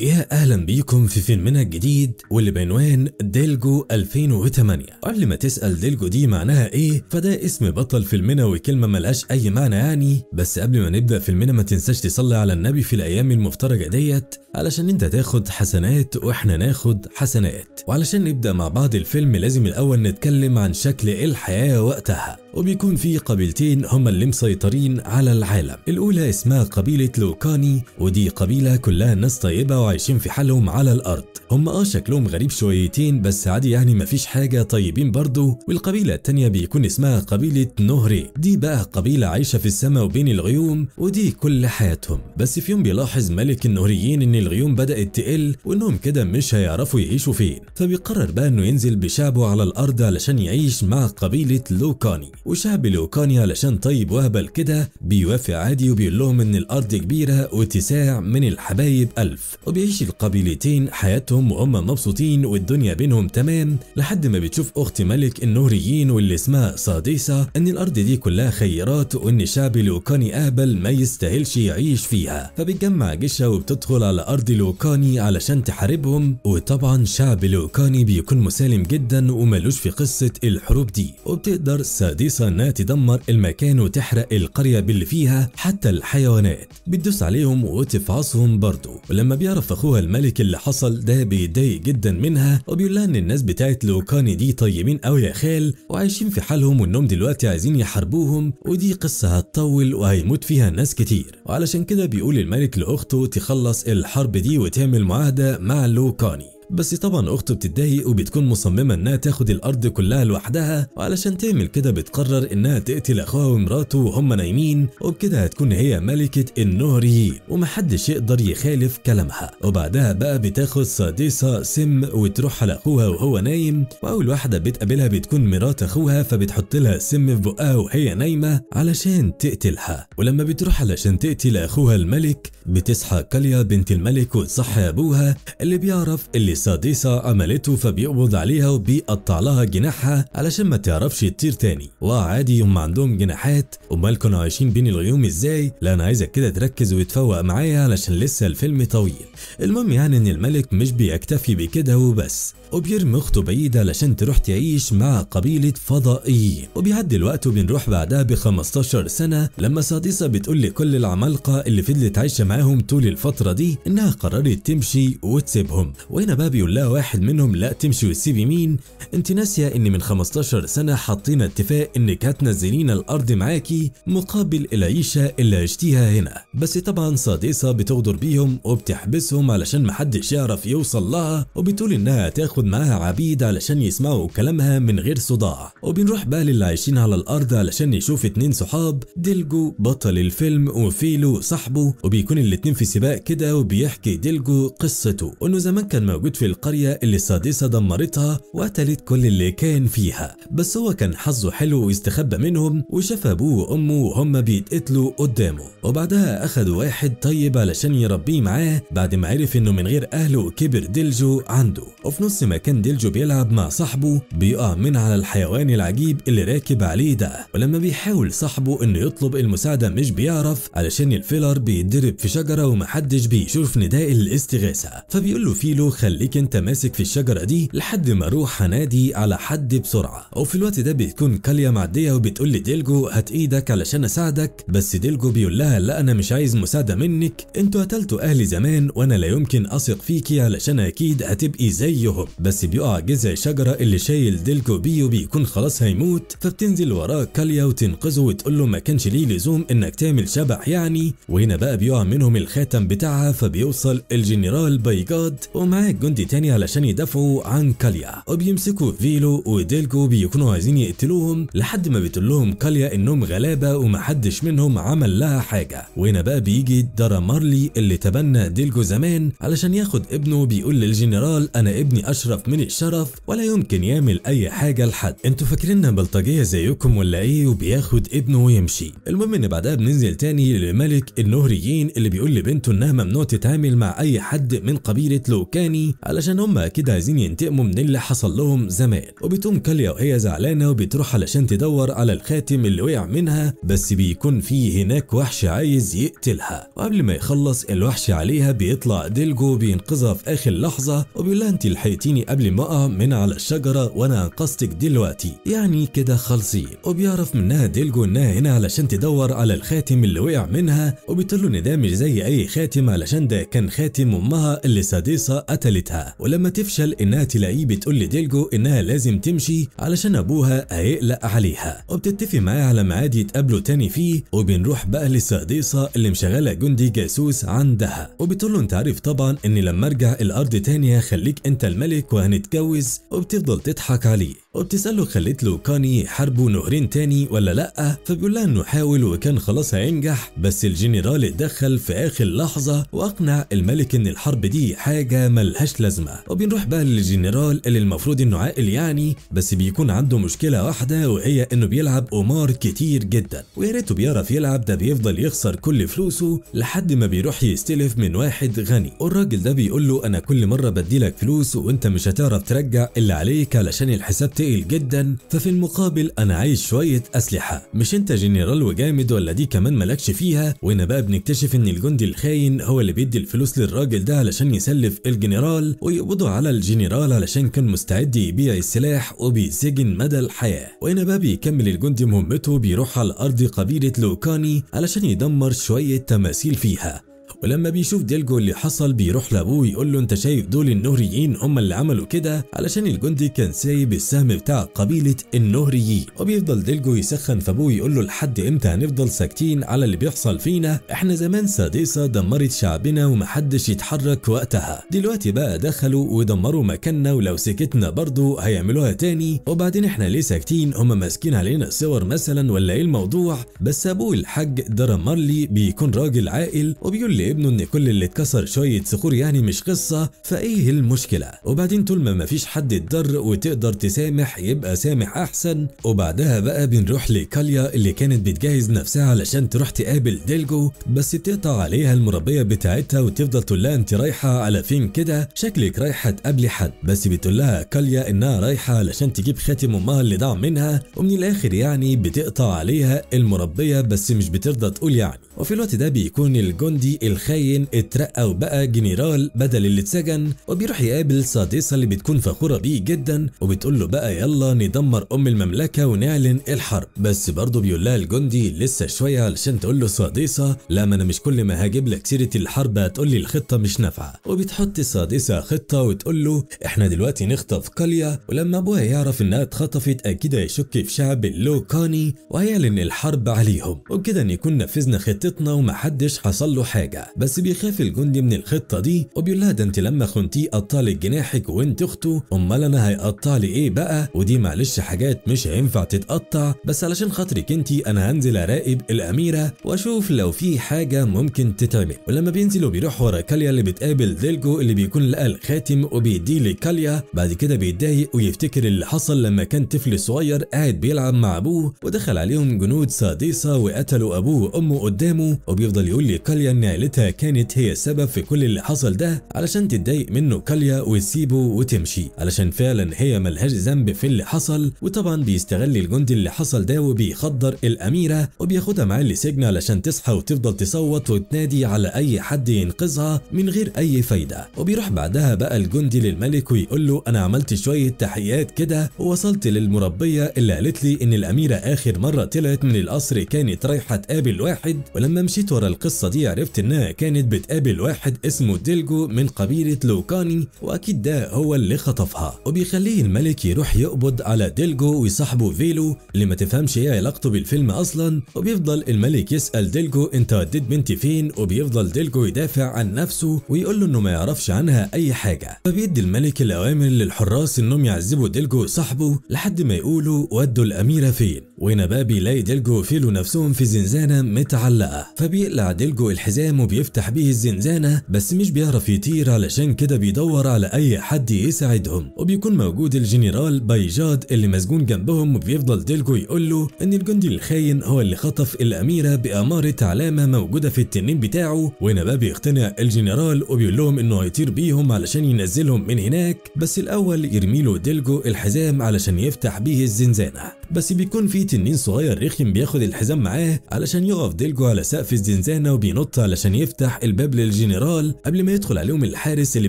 يا اهلا بيكم في فيلمنا الجديد واللي بعنوان ديلجو 2008 قبل ما تسال ديلجو دي معناها ايه فده اسم بطل فيلمنا وكلمه ملهاش اي معنى يعني بس قبل ما نبدا فيلمنا ما تنساش تصلي على النبي في الايام المفترجه ديت علشان انت تاخد حسنات واحنا ناخد حسنات وعلشان نبدا مع بعض الفيلم لازم الاول نتكلم عن شكل الحياه وقتها وبيكون في قبيلتين هما اللي مسيطرين على العالم الاولى اسمها قبيله لوكاني ودي قبيله كلها ناس طيبه بقوا عايشين في حالهم على الارض هم اه شكلهم غريب شويتين بس عادي يعني مفيش حاجه طيبين برضه والقبيله التانيه بيكون اسمها قبيله نهري دي بقى قبيله عايشه في السماء وبين الغيوم ودي كل حياتهم بس في يوم بيلاحظ ملك النهريين ان الغيوم بدات تقل وانهم كده مش هيعرفوا يعيشوا فين فبيقرر بقى انه ينزل بشعبه على الارض علشان يعيش مع قبيله لوكاني وشعب لوكاني علشان طيب وهبل كده بيوافق عادي وبيقول لهم ان الارض كبيره وتساع من الحبايب الف وبيعيش القبيلتين حياتهم وهم مبسوطين والدنيا بينهم تمام لحد ما بتشوف أخت ملك النهريين واللي اسمها صاديسة أن الأرض دي كلها خيرات وأن شعب لوكاني آبل ما يستاهلش يعيش فيها فبتجمع جيشها وبتدخل على أرض لوكاني علشان تحاربهم وطبعا شعب لوكاني بيكون مسالم جدا وملوش في قصة الحروب دي وبتقدر ساديسا أنها تدمر المكان وتحرق القرية باللي فيها حتى الحيوانات بتدوس عليهم وتفعصهم برضه ولما بيع يعرف اخوها الملك اللي حصل ده بيتضايق جدا منها وبيقول لها ان الناس بتاعت لوكاني دي طيبين قوي يا خال وعايشين في حالهم وانهم دلوقتي عايزين يحاربوهم ودي قصه هتطول وهيموت فيها ناس كتير وعلشان كده بيقول الملك لاخته تخلص الحرب دي وتعمل معاهده مع لوكاني بس طبعا اخته بتتضايق وبتكون مصممه انها تاخد الارض كلها لوحدها وعلشان تعمل كده بتقرر انها تقتل اخوها ومراته وهم نايمين وبكده هتكون هي ملكه النهري ومحدش يقدر يخالف كلامها وبعدها بقى بتاخد سادسه سم وتروح على اخوها وهو نايم واول واحده بتقابلها بتكون مرات اخوها فبتحط لها سم في بقها وهي نايمه علشان تقتلها ولما بتروح علشان تقتل اخوها الملك بتصحى كاليا بنت الملك وتصحي ابوها اللي بيعرف اللي السادسة عملته فبيقبض عليها وبيقطع لها جناحها علشان ما تعرفش تطير تاني وعادي هم عندهم جناحات امال كانوا عايشين بين الغيوم ازاي لا انا عايزك كده تركز وتفوق معايا علشان لسه الفيلم طويل المهم يعني ان الملك مش بيكتفي بكده وبس وبيرمي اخته بعيد علشان تروح تعيش مع قبيلة فضائيين وبيعدي الوقت وبنروح بعدها ب 15 سنة لما سادسة بتقول لكل العمالقة اللي فضلت عايشة معاهم طول الفترة دي انها قررت تمشي وتسيبهم وهنا الشباب يقول لها واحد منهم لا تمشي وتسيب يمين انت ناسيه ان من 15 سنه حاطين اتفاق انك هتنزلين الارض معاكي مقابل العيشه اللي عشتيها هنا بس طبعا سادسه بتغدر بيهم وبتحبسهم علشان محدش يعرف يوصل لها وبتقول انها تاخد معاها عبيد علشان يسمعوا كلامها من غير صداع وبنروح بقى للي عايشين على الارض علشان نشوف اتنين صحاب ديلجو بطل الفيلم وفيلو صاحبه وبيكون الاتنين في سباق كده وبيحكي ديلجو قصته انه زمان كان موجود موجود في القرية اللي السادسة دمرتها وقتلت كل اللي كان فيها بس هو كان حظه حلو واستخبى منهم وشاف أبوه وأمه وهم بيتقتلوا قدامه وبعدها أخد واحد طيب علشان يربيه معاه بعد ما عرف إنه من غير أهله كبر ديلجو عنده وفي نص ما كان ديلجو بيلعب مع صاحبه بيقع من على الحيوان العجيب اللي راكب عليه ده ولما بيحاول صاحبه إنه يطلب المساعدة مش بيعرف علشان الفيلر بيتدرب في شجرة ومحدش بيشوف نداء الاستغاثة فبيقول له فيلو خليه خليك انت ماسك في الشجره دي لحد ما اروح انادي على حد بسرعه وفي الوقت ده بتكون كاليا معديه وبتقول لديلجو هات ايدك علشان اساعدك بس ديلجو بيقول لها لا انا مش عايز مساعده منك انتوا قتلتوا اهلي زمان وانا لا يمكن اثق فيكي علشان اكيد هتبقي زيهم بس بيقع جذع شجره اللي شايل ديلجو بيه وبيكون خلاص هيموت فبتنزل وراه كاليا وتنقذه وتقول له ما كانش ليه لزوم انك تعمل شبح يعني وهنا بقى بيقع منهم الخاتم بتاعها فبيوصل الجنرال بايجاد ومعاه جندي تاني علشان يدافعوا عن كاليا وبيمسكوا فيلو وديلكو بيكونوا عايزين يقتلوهم لحد ما بتقول لهم كاليا انهم غلابه ومحدش منهم عمل لها حاجه وهنا بقى بيجي دارا مارلي اللي تبنى ديلكو زمان علشان ياخد ابنه بيقول للجنرال انا ابني اشرف من الشرف ولا يمكن يعمل اي حاجه لحد انتوا فاكريننا بلطجيه زيكم ولا ايه وبياخد ابنه ويمشي المهم ان بعدها بننزل تاني للملك النهريين اللي بيقول لبنته انها ممنوع تتعامل مع اي حد من قبيله لوكاني علشان هم اكيد عايزين ينتقموا من اللي حصل لهم زمان وبتقوم كاليا وهي زعلانه وبتروح علشان تدور على الخاتم اللي وقع منها بس بيكون في هناك وحش عايز يقتلها وقبل ما يخلص الوحش عليها بيطلع ديلجو بينقذها في اخر لحظه وبيقول لها انت لحقتيني قبل ما اقع من على الشجره وانا انقذتك دلوقتي يعني كده خالصين وبيعرف منها ديلجو انها هنا علشان تدور على الخاتم اللي وقع منها وبتقول له ان ده مش زي اي خاتم علشان ده كان خاتم امها اللي ساديسا قتلتها حياتها ولما تفشل انها تلاقيه بتقول لديلجو انها لازم تمشي علشان ابوها هيقلق عليها وبتتفق معاه على ميعاد يتقابلوا تاني فيه وبنروح بقى للسقديصه اللي مشغله جندي جاسوس عندها وبتقول له انت عارف طبعا اني لما ارجع الارض تاني هخليك انت الملك وهنتجوز وبتفضل تضحك عليه وبتسأله خليت له كاني حرب نهرين تاني ولا لأ فبيقول لها انه حاول وكان خلاص هينجح بس الجنرال اتدخل في اخر لحظة واقنع الملك ان الحرب دي حاجة ملهاش لازمة وبنروح بقى للجنرال اللي المفروض انه عاقل يعني بس بيكون عنده مشكلة واحدة وهي انه بيلعب قمار كتير جدا ويا ريته بيعرف يلعب ده بيفضل يخسر كل فلوسه لحد ما بيروح يستلف من واحد غني والراجل ده بيقول له انا كل مرة بديلك فلوس وانت مش هتعرف ترجع اللي عليك علشان الحساب متقل جدا ففي المقابل انا عايز شويه اسلحه مش انت جنرال وجامد ولا دي كمان مالكش فيها وهنا بقى بنكتشف ان الجندي الخاين هو اللي بيدي الفلوس للراجل ده علشان يسلف الجنرال ويقبضوا على الجنرال علشان كان مستعد يبيع السلاح وبيسجن مدى الحياه وهنا بقى بيكمل الجندي مهمته بيروح على ارض قبيله لوكاني علشان يدمر شويه تماثيل فيها ولما بيشوف ديلجو اللي حصل بيروح لابوه يقول له انت شايف دول النهريين هم اللي عملوا كده علشان الجندي كان سايب السهم بتاع قبيله النهريين وبيفضل ديلجو يسخن فابوه يقول له لحد امتى هنفضل ساكتين على اللي بيحصل فينا احنا زمان ساديسا دمرت شعبنا ومحدش يتحرك وقتها دلوقتي بقى دخلوا ودمروا مكاننا ولو سكتنا برضه هيعملوها تاني وبعدين احنا ليه ساكتين هم ماسكين علينا صور مثلا ولا ايه الموضوع بس ابوه الحاج درمرلي بيكون راجل عاقل وبيقول لابنه ان كل اللي اتكسر شويه صخور يعني مش قصه فايه المشكله وبعدين طول ما مفيش حد اتضر وتقدر تسامح يبقى سامح احسن وبعدها بقى بنروح لكاليا اللي كانت بتجهز نفسها علشان تروح تقابل ديلجو بس بتقطع عليها المربيه بتاعتها وتفضل تقول لها انت رايحه على فين كده شكلك رايحه تقابلي حد بس بتقول لها كاليا انها رايحه علشان تجيب خاتم امها اللي ضاع منها ومن الاخر يعني بتقطع عليها المربيه بس مش بترضى تقول يعني وفي الوقت ده بيكون الجندي الخاين اترقى وبقى جنرال بدل اللي اتسجن وبيروح يقابل سادسة اللي بتكون فخورة بيه جدا وبتقول له بقى يلا ندمر ام المملكة ونعلن الحرب بس برضه بيقول لها الجندي لسه شوية علشان تقول له سادسة لا ما انا مش كل ما هجيب لك سيرة الحرب هتقول لي الخطة مش نافعة وبتحط سادسة خطة وتقول له احنا دلوقتي نخطف قلية ولما ابوها يعرف انها اتخطفت اكيد هيشك في شعب اللوكاني وهيعلن الحرب عليهم وبكده نكون نفذنا خطتنا ومحدش حصل له حاجة حاجة بس بيخاف الجندي من الخطة دي وبيقول لها ده انت لما خنتيه قطالك جناحك وانت اخته امال انا هيقطع لي ايه بقى ودي معلش حاجات مش هينفع تتقطع بس علشان خاطرك انت انا هنزل اراقب الاميرة واشوف لو في حاجة ممكن تتعمل ولما بينزل وبيروح ورا كاليا اللي بتقابل ديلجو اللي بيكون لقى الخاتم وبيديه لكاليا بعد كده بيتضايق ويفتكر اللي حصل لما كان طفل صغير قاعد بيلعب مع ابوه ودخل عليهم جنود ساديسا وقتلوا ابوه وامه قدامه وبيفضل يقول لكاليا ان خالتها كانت هي السبب في كل اللي حصل ده علشان تتضايق منه كاليا وتسيبه وتمشي علشان فعلا هي ملهاش ذنب في اللي حصل وطبعا بيستغل الجندي اللي حصل ده وبيخدر الاميره وبياخدها معاه لسجن علشان تصحى وتفضل تصوت وتنادي على اي حد ينقذها من غير اي فايده وبيروح بعدها بقى الجندي للملك ويقول له انا عملت شويه تحيات كده ووصلت للمربيه اللي قالت لي ان الاميره اخر مره طلعت من القصر كانت رايحه تقابل واحد ولما مشيت ورا القصه دي عرفت ان هنا كانت بتقابل واحد اسمه ديلجو من قبيلة لوكاني وأكيد ده هو اللي خطفها وبيخليه الملك يروح يقبض على ديلجو وصاحبه فيلو اللي ما تفهمش ايه علاقته بالفيلم أصلا وبيفضل الملك يسأل ديلجو أنت وديت بنتي فين وبيفضل ديلجو يدافع عن نفسه ويقول له إنه ما يعرفش عنها أي حاجة فبيدي الملك الأوامر للحراس إنهم يعذبوا ديلجو وصاحبه لحد ما يقولوا ودوا الأميرة فين ونبابي لا ديلجو فيلو نفسهم في زنزانة متعلقة فبيقلع ديلجو الحزام وبيفتح بيه الزنزانة بس مش بيعرف يطير علشان كده بيدور على أي حد يساعدهم وبيكون موجود الجنرال بايجاد اللي مسجون جنبهم وبيفضل ديلجو يقول له إن الجندي الخاين هو اللي خطف الأميرة بأمارة علامة موجودة في التنين بتاعه ونبابي يقتنع الجنرال وبيقول لهم إنه هيطير بيهم علشان ينزلهم من هناك بس الأول يرمي له ديلجو الحزام علشان يفتح بيه الزنزانة بس بيكون في تنين صغير رخم بياخد الحزام معاه علشان يقف ديلجو على سقف الزنزانه وبينط علشان يفتح الباب للجنرال قبل ما يدخل عليهم الحارس اللي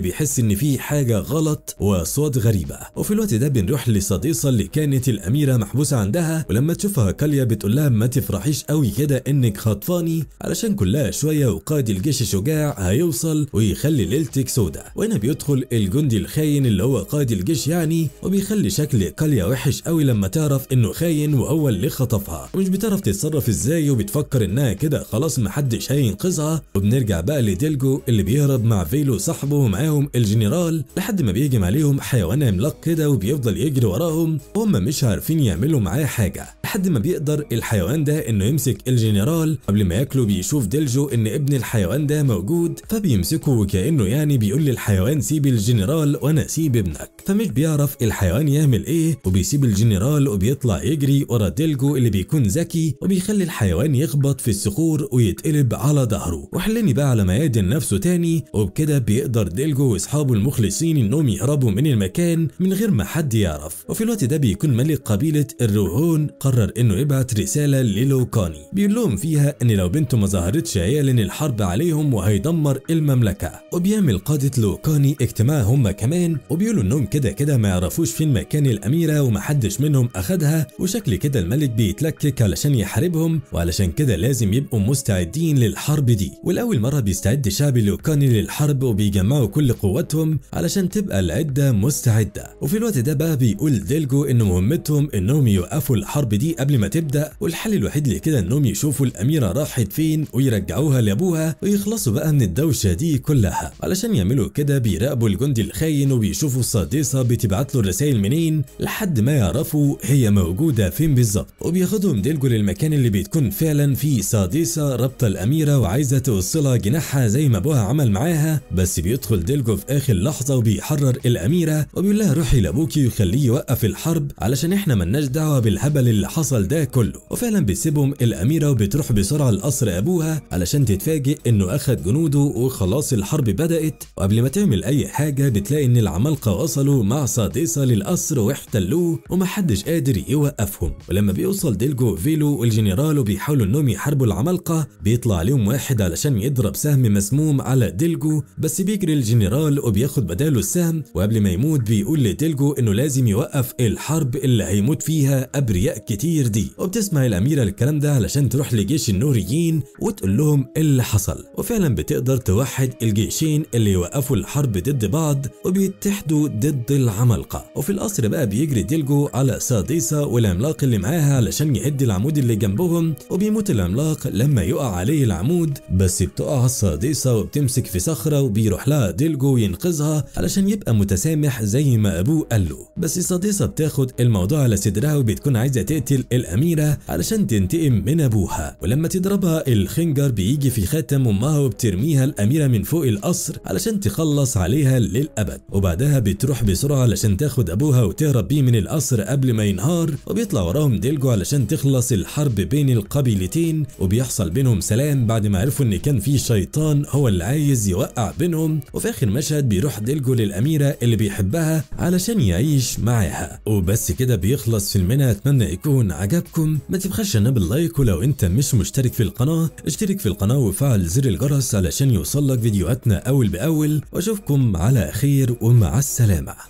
بيحس ان في حاجه غلط واصوات غريبه وفي الوقت ده بنروح لصديقه اللي كانت الاميره محبوسه عندها ولما تشوفها كاليا بتقول لها ما تفرحيش قوي كده انك خطفاني علشان كلها شويه وقائد الجيش الشجاع هيوصل ويخلي ليلتك سودا وهنا بيدخل الجندي الخاين اللي هو قائد الجيش يعني وبيخلي شكل كاليا وحش قوي لما تعرف انه خاين وهو اللي خطفها ومش بتعرف تتصرف ازاي وبتفكر انها كده خلاص محدش هينقذها وبنرجع بقى لديلجو اللي بيهرب مع فيلو صاحبه ومعاهم الجنرال لحد ما بيهجم عليهم حيوان عملاق كده وبيفضل يجري وراهم وهم مش عارفين يعملوا معاه حاجه لحد ما بيقدر الحيوان ده انه يمسك الجنرال قبل ما ياكله بيشوف ديلجو ان ابن الحيوان ده موجود فبيمسكه وكانه يعني بيقول للحيوان سيب الجنرال وانا سيب ابنك فمش بيعرف الحيوان يعمل ايه وبيسيب الجنرال وبيطلع يجري ورا ديلجو اللي بيكون ذكي وبيخلي الحيوان يخبط في الصخور ويتقلب على ظهره وحلني بقى على ما يعدل نفسه تاني وبكده بيقدر ديلجو واصحابه المخلصين انهم يهربوا من المكان من غير ما حد يعرف وفي الوقت ده بيكون ملك قبيله الروهون قرر انه يبعت رساله للوكاني بيقول لهم فيها ان لو بنته ما ظهرتش هيعلن الحرب عليهم وهيدمر المملكه وبيعمل قاده لوكاني اجتماع هم كمان وبيقولوا انهم كده كده ما يعرفوش فين مكان الأميرة ومحدش منهم أخدها وشكل كده الملك بيتلكك علشان يحاربهم وعلشان كده لازم يبقوا مستعدين للحرب دي والأول مرة بيستعد شعب لوكاني للحرب وبيجمعوا كل قواتهم علشان تبقى العدة مستعدة وفي الوقت ده بقى بيقول ديلجو إن مهمتهم إنهم يوقفوا الحرب دي قبل ما تبدأ والحل الوحيد لكده إنهم يشوفوا الأميرة راحت فين ويرجعوها لأبوها ويخلصوا بقى من الدوشة دي كلها علشان يعملوا كده بيراقبوا الجندي الخاين وبيشوفوا الصادق الرئيسة بتبعت له الرسائل منين لحد ما يعرفوا هي موجودة فين بالظبط وبياخدهم ديلجو للمكان اللي بتكون فعلا فيه ساديسا رابطة الأميرة وعايزة توصلها جناحها زي ما أبوها عمل معاها بس بيدخل ديلجو في آخر لحظة وبيحرر الأميرة وبيقول لها روحي لأبوكي وخليه يوقف الحرب علشان إحنا ملناش دعوة بالهبل اللي حصل ده كله وفعلا بيسيبهم الأميرة وبتروح بسرعة لقصر أبوها علشان تتفاجئ إنه أخد جنوده وخلاص الحرب بدأت وقبل ما تعمل أي حاجة بتلاقي إن العمالقة وصلوا مع صديسة للقصر واحتلوه ومحدش قادر يوقفهم ولما بيوصل ديلجو فيلو والجنرال وبيحاولوا انهم يحاربوا العمالقة بيطلع عليهم واحد علشان يضرب سهم مسموم على ديلجو بس بيجري الجنرال وبياخد بداله السهم وقبل ما يموت بيقول لديلجو انه لازم يوقف الحرب اللي هيموت فيها ابرياء كتير دي وبتسمع الاميرة الكلام ده علشان تروح لجيش النوريين وتقول لهم اللي حصل وفعلا بتقدر توحد الجيشين اللي يوقفوا الحرب ضد بعض وبيتحدوا ضد ضد العمالقه وفي القصر بقى بيجري ديلجو على ساديسا والعملاق اللي معاها علشان يهد العمود اللي جنبهم وبيموت العملاق لما يقع عليه العمود بس بتقع ساديسا وبتمسك في صخره وبيروح لها ديلجو ينقذها علشان يبقى متسامح زي ما ابوه قال له بس ساديسا بتاخد الموضوع على صدرها وبتكون عايزه تقتل الاميره علشان تنتقم من ابوها ولما تضربها الخنجر بيجي في خاتم امها وبترميها الاميره من فوق القصر علشان تخلص عليها للابد وبعدها بتروح بسرعة علشان تاخد أبوها وتهرب بيه من القصر قبل ما ينهار وبيطلع وراهم ديلجو علشان تخلص الحرب بين القبيلتين وبيحصل بينهم سلام بعد ما عرفوا إن كان في شيطان هو اللي عايز يوقع بينهم وفي آخر مشهد بيروح ديلجو للأميرة اللي بيحبها علشان يعيش معاها وبس كده بيخلص فيلمنا أتمنى يكون عجبكم ما تبخلش أنا اللايك ولو أنت مش مشترك في القناة اشترك في القناة وفعل زر الجرس علشان يوصلك فيديوهاتنا أول بأول وأشوفكم على خير ومع السلامة